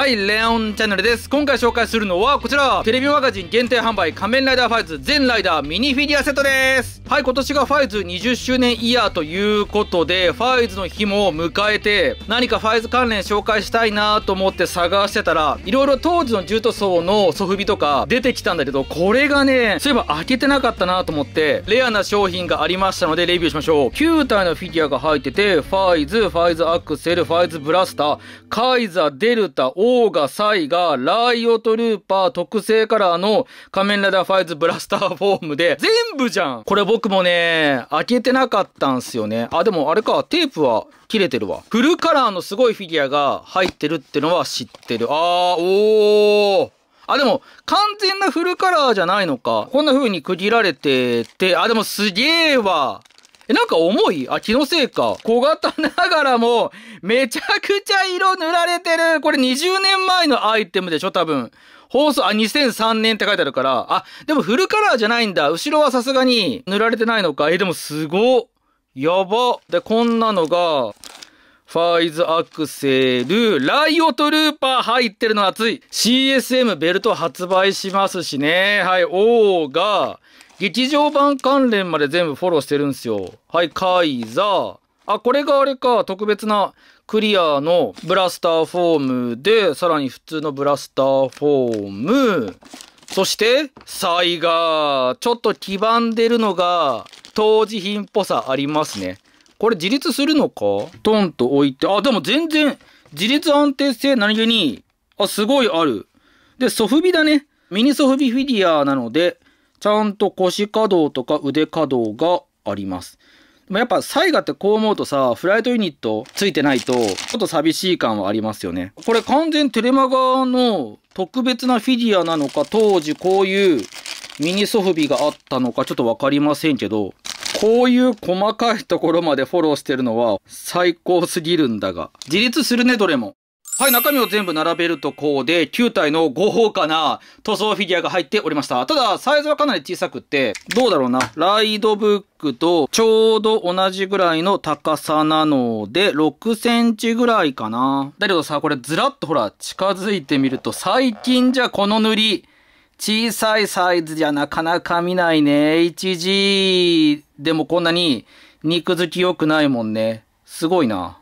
はい、レオンチャンネルです。今回紹介するのはこちら、テレビマガジン限定販売仮面ライダーファイズ全ライダーミニフィギュアセットです。はい、今年がファイズ20周年イヤーということで、ファイズの日も迎えて、何かファイズ関連紹介したいなと思って探してたら、いろいろ当時の重塗装のソフビとか出てきたんだけど、これがね、そういえば開けてなかったなと思って、レアな商品がありましたのでレビューしましょう。9体のフィギュアが入ってて、ファイズ、ファイズアクセル、ファイズブラスター、カイザー、デルタ、オー王がサイライオトルーパー、特製カラーの仮面ライダーファイズブラスターフォームで、全部じゃんこれ僕もね、開けてなかったんすよね。あ、でもあれか、テープは切れてるわ。フルカラーのすごいフィギュアが入ってるってのは知ってる。あー、おー。あ、でも、完全なフルカラーじゃないのか。こんな風に区切られてて、あ、でもすげえわ。え、なんか重いあ、気のせいか。小型ながらも、めちゃくちゃ色塗られてる。これ20年前のアイテムでしょ多分。放送、あ、2003年って書いてあるから。あ、でもフルカラーじゃないんだ。後ろはさすがに塗られてないのか。え、でもすご。やば。で、こんなのが、ファイズアクセル、ライオトルーパー入ってるの熱い。CSM ベルト発売しますしね。はい、O が、劇場版関連まで全部フォローしてるんですよ。はい、カイザー。あ、これがあれか、特別なクリアのブラスターフォームで、さらに普通のブラスターフォーム。そして、サイガー。ちょっと黄ばんでるのが、当時品っぽさありますね。これ自立するのかトンと置いて。あ、でも全然、自立安定性何気に、あ、すごいある。で、ソフビだね。ミニソフビフィギュアなので、ちゃんと腰可動とか腕可動があります。やっぱサイガってこう思うとさ、フライトユニットついてないと、ちょっと寂しい感はありますよね。これ完全テレマ側の特別なフィギュアなのか、当時こういうミニソフビがあったのか、ちょっとわかりませんけど、こういう細かいところまでフォローしてるのは最高すぎるんだが。自立するね、どれも。はい、中身を全部並べるとこうで、9体の5豪かな塗装フィギュアが入っておりました。ただ、サイズはかなり小さくて、どうだろうな。ライドブックとちょうど同じぐらいの高さなので、6センチぐらいかな。だけどさ、これずらっとほら、近づいてみると、最近じゃこの塗り、小さいサイズじゃなかなか見ないね。1G でもこんなに肉付き良くないもんね。すごいな。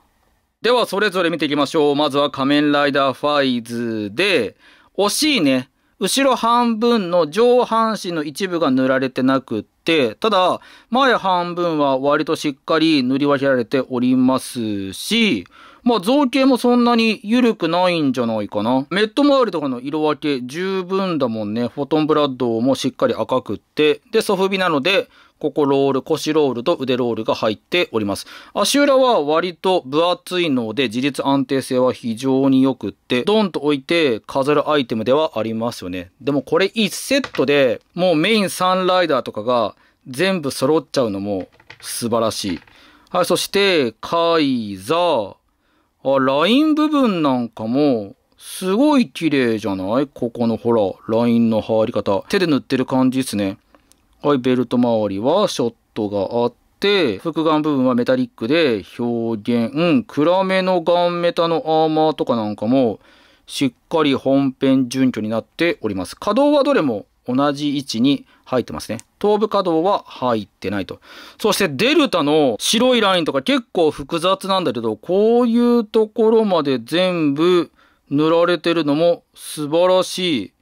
では、それぞれ見ていきましょう。まずは仮面ライダーファイズで、惜しいね。後ろ半分の上半身の一部が塗られてなくって、ただ、前半分は割としっかり塗り分けられておりますし、まあ造形もそんなに緩くないんじゃないかな。メット周りとかの色分け十分だもんね。フォトンブラッドもしっかり赤くって、で、ソフビなので、ここロール、腰ロールと腕ロールが入っております。足裏は割と分厚いので自立安定性は非常に良くって、ドンと置いて飾るアイテムではありますよね。でもこれ1セットでもうメイン3ライダーとかが全部揃っちゃうのも素晴らしい。はい、そして、カイザー、あ、ライン部分なんかも、すごい綺麗じゃないここのほら、ラインの入り方。手で塗ってる感じですね。はい、ベルト周りはショットがあって、複眼部分はメタリックで表現。うん、暗めのガンメタのアーマーとかなんかも、しっかり本編準拠になっております。稼働はどれも同じ位置に入ってますね。頭部可動は入ってないと。そしてデルタの白いラインとか結構複雑なんだけど、こういうところまで全部塗られてるのも素晴らしい。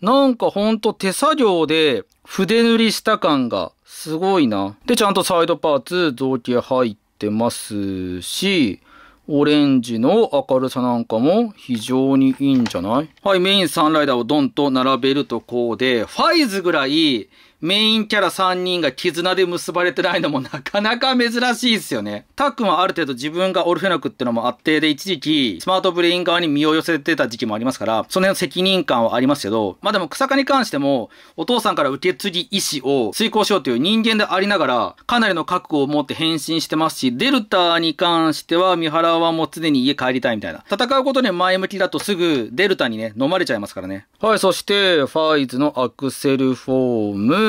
なんかほんと手作業で筆塗りした感がすごいな。で、ちゃんとサイドパーツ造形入ってますし、オレンジの明るさなんかも非常にいいんじゃないはい、メインサンライダーをドンと並べるとこうで、ファイズぐらいメインキャラ3人が絆で結ばれてないのもなかなか珍しいっすよね。タックンはある程度自分がオルフェノクってのもあってで一時期、スマートブレイン側に身を寄せてた時期もありますから、その辺の責任感はありますけど、まあでも草加に関しても、お父さんから受け継ぎ意志を遂行しようという人間でありながら、かなりの覚悟を持って変身してますし、デルタに関しては、三原はもう常に家帰りたいみたいな。戦うことに前向きだとすぐデルタにね、飲まれちゃいますからね。はい、そして、ファイズのアクセルフォーム。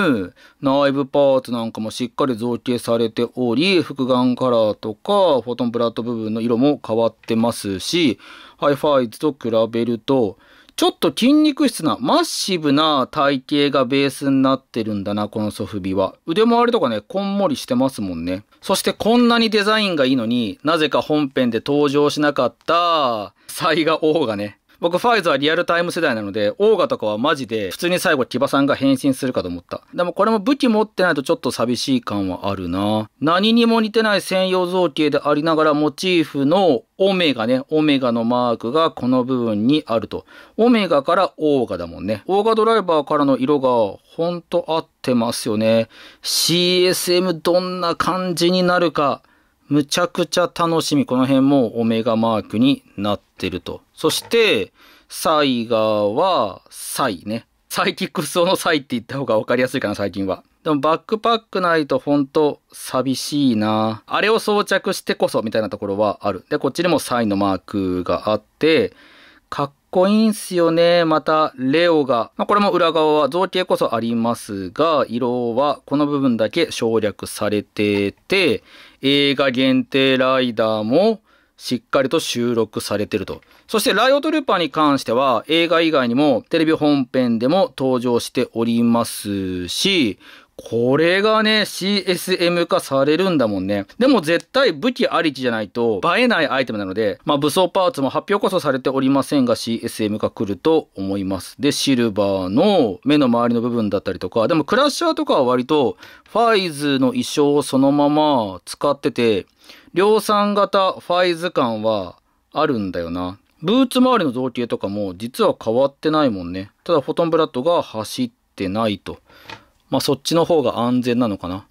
内部パーツなんかもしっかり造形されており、複眼カラーとか、フォトンブラッド部分の色も変わってますし、ハイファイズと比べると、ちょっと筋肉質な、マッシブな体型がベースになってるんだな、このソフビは。腕回りとかね、こんもりしてますもんね。そしてこんなにデザインがいいのになぜか本編で登場しなかった、サイガ王がね、僕、ファイズはリアルタイム世代なので、オーガとかはマジで、普通に最後、キバさんが変身するかと思った。でもこれも武器持ってないとちょっと寂しい感はあるな。何にも似てない専用造形でありながら、モチーフのオメガね、オメガのマークがこの部分にあると。オメガからオーガだもんね。オーガドライバーからの色がほんと合ってますよね。CSM どんな感じになるか、むちゃくちゃ楽しみ。この辺もオメガマークになってると。そして、サイガーは、サイね。サイキックスのサイって言った方が分かりやすいかな、最近は。でもバックパックないとほんと寂しいな。あれを装着してこそみたいなところはある。で、こっちにもサイのマークがあって、かっこいいんすよね。また、レオが。まあ、これも裏側は造形こそありますが、色はこの部分だけ省略されてて、映画限定ライダーもしっかりと収録されてると。そしてライオトルーパーに関しては映画以外にもテレビ本編でも登場しておりますし、これがね、CSM 化されるんだもんね。でも絶対武器ありきじゃないと映えないアイテムなので、まあ武装パーツも発表こそされておりませんが CSM 化来ると思います。で、シルバーの目の周りの部分だったりとか、でもクラッシャーとかは割とファイズの衣装をそのまま使ってて、量産型ファイズ感はあるんだよな。ブーツ周りの造形とかも実は変わってないもんね。ただフォトンブラッドが走ってないと。まあ、そっちの方が安全なのかな。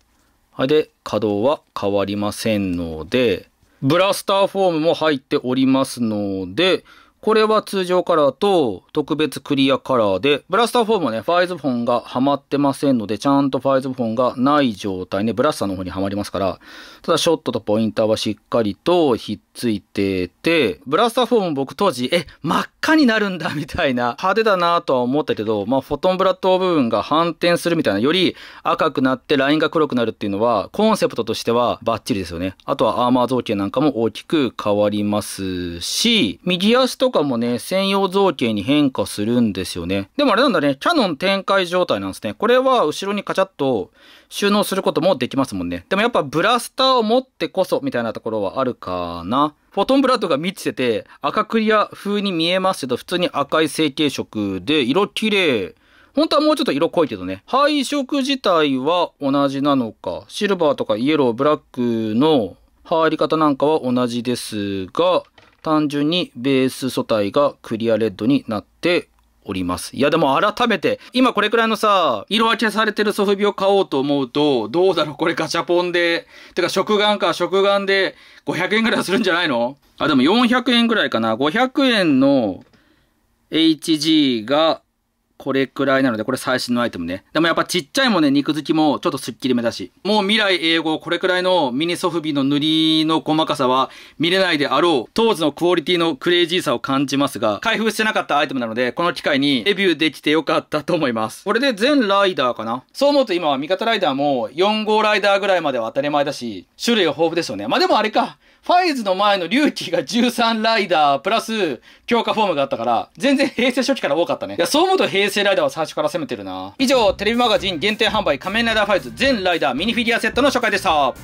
はい、で、稼働は変わりませんので、ブラスターフォームも入っておりますので、これは通常カラーと特別クリアカラーで、ブラスター4もね、ファイズフォンがはまってませんので、ちゃんとファイズフォンがない状態ね、ブラスターの方にはまりますから、ただショットとポインターはしっかりとひっついてて、ブラスター4も僕当時、え、真っ赤になるんだみたいな、派手だなとは思ったけど、まあ、フォトンブラッド部分が反転するみたいな、より赤くなってラインが黒くなるっていうのは、コンセプトとしてはバッチリですよね。あとはアーマー造形なんかも大きく変わりますし、右足とかかもね、専用造形に変化するんですよね。でもあれなんだね、キャノン展開状態なんですね。これは後ろにカチャッと収納することもできますもんね。でもやっぱブラスターを持ってこそみたいなところはあるかな。フォトンブラッドが満ちてて赤クリア風に見えますけど、普通に赤い成形色で色綺麗。本当はもうちょっと色濃いけどね。配色自体は同じなのか。シルバーとかイエロー、ブラックの入り方なんかは同じですが、単純にベース素体がクリアレッドになっております。いやでも改めて、今これくらいのさ、色分けされてるソフビを買おうと思うと、どうだろうこれガチャポンで、てか食玩か、食玩で500円くらいするんじゃないのあ、でも400円くらいかな。500円の HG がこれくらいなので、これ最新のアイテムね。でもやっぱちっちゃいもんね、肉付きもちょっとスッキリめだし。もう未来英語これくらいのミニソフビの塗りの細かさは見れないであろう。当時のクオリティのクレイジーさを感じますが、開封してなかったアイテムなので、この機会にレビューできてよかったと思います。これで全ライダーかな。そう思うと今は味方ライダーも4号ライダーぐらいまでは当たり前だし、種類が豊富ですよね。まあでもあれか。ファイズの前のリュ隆起が13ライダープラス強化フォームがあったから、全然平成初期から多かったね。いや、そう思うと平平成ライダーは最初から攻めてるな。以上、テレビマガジン限定販売仮面ライダーファイズ全ライダーミニフィギュアセットの紹介でした。